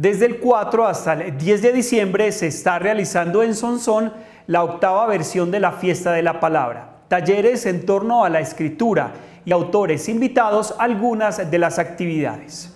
Desde el 4 hasta el 10 de diciembre se está realizando en Sonsón la octava versión de la Fiesta de la Palabra. Talleres en torno a la escritura y autores invitados a algunas de las actividades.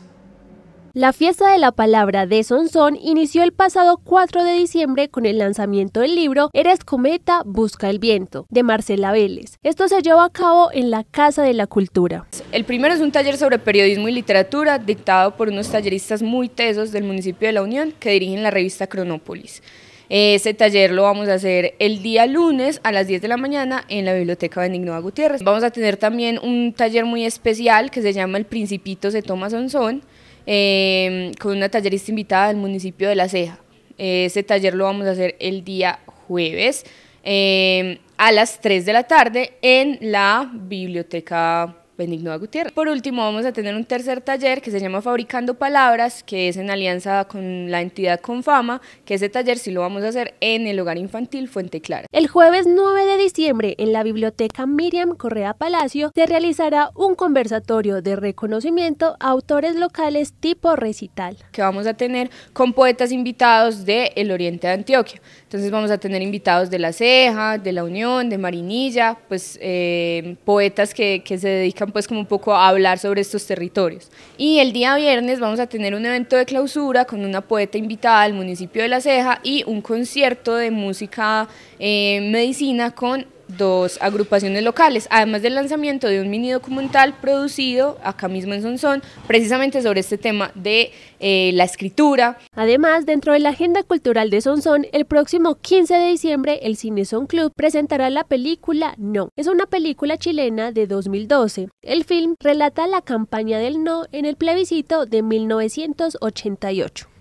La fiesta de la palabra de Sonson inició el pasado 4 de diciembre con el lanzamiento del libro Eres cometa, busca el viento, de Marcela Vélez. Esto se llevó a cabo en la Casa de la Cultura. El primero es un taller sobre periodismo y literatura dictado por unos talleristas muy tesos del municipio de La Unión que dirigen la revista Cronópolis. Ese taller lo vamos a hacer el día lunes a las 10 de la mañana en la Biblioteca Benigno Gutiérrez. Vamos a tener también un taller muy especial que se llama El Principito se toma Sonsón, Em, con una tallerista invitada del municipio de La Ceja. Ese taller lo vamos a hacer el día jueves em, a las 3 de la tarde en la biblioteca Benigno Gutiérrez. Por último, vamos a tener un tercer taller que se llama Fabricando Palabras, que es en alianza con la entidad Confama, que ese taller sí lo vamos a hacer en el Hogar Infantil Fuente Clara. El jueves 9 de diciembre, en la Biblioteca Miriam Correa Palacio, se realizará un conversatorio de reconocimiento a autores locales tipo recital. Que vamos a tener con poetas invitados del el Oriente de Antioquia. Entonces vamos a tener invitados de La Ceja, de La Unión, de Marinilla, pues eh, poetas que, que se dedican pues como un poco hablar sobre estos territorios. Y el día viernes vamos a tener un evento de clausura con una poeta invitada del municipio de La Ceja y un concierto de música eh, medicina con dos agrupaciones locales, además del lanzamiento de un mini documental producido acá mismo en Sonsón, precisamente sobre este tema de eh, la escritura. Además, dentro de la agenda cultural de Sonsón, el próximo 15 de diciembre el Cine Club presentará la película No. Es una película chilena de 2012. El film relata la campaña del No en el plebiscito de 1988.